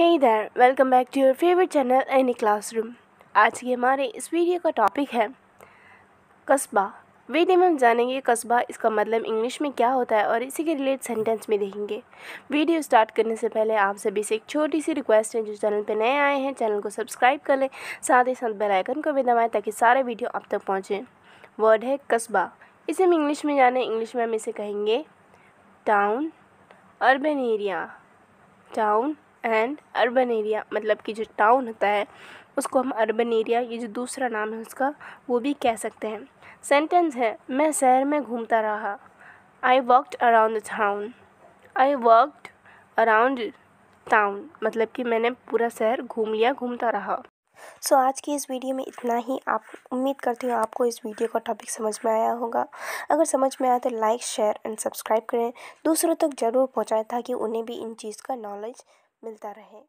हे इधर welcome back to your favourite channel any classroom आज के हमारे इस वीडियो का टॉपिक है कस्बा वीडियो में हम जानेंगे कस्बा इसका मतलब इंग्लिश में क्या होता है और इसी के रिलेटेड सेंटेंस में देखेंगे वीडियो स्टार्ट करने से पहले आप सभी से एक छोटी सी रिक्वेस्ट है जो चैनल पर नए आए हैं चैनल को सब्सक्राइब कर लें साथ ही साथ बेलाइकन को भी दबाएँ ताकि सारे वीडियो आप तक पहुँचें वर्ड है कस्बा इसे हम इंग्लिश में जाने इंग्लिश में हम इसे कहेंगे town urban area town and urban area मतलब कि जो टाउन होता है उसको हम अर्बन एरिया ये जो दूसरा नाम है उसका वो भी कह सकते हैं सेंटेंस है मैं शहर में घूमता रहा I worked around the town I worked around town मतलब कि मैंने पूरा शहर घूम लिया घूमता रहा सो so, आज की इस वीडियो में इतना ही आप उम्मीद करती हूँ आपको इस वीडियो का टॉपिक समझ में आया होगा अगर समझ में आया तो लाइक शेयर एंड सब्सक्राइब करें दूसरों तक ज़रूर पहुँचाएं ताकि उन्हें भी इन चीज़ का नॉलेज मिलता रहे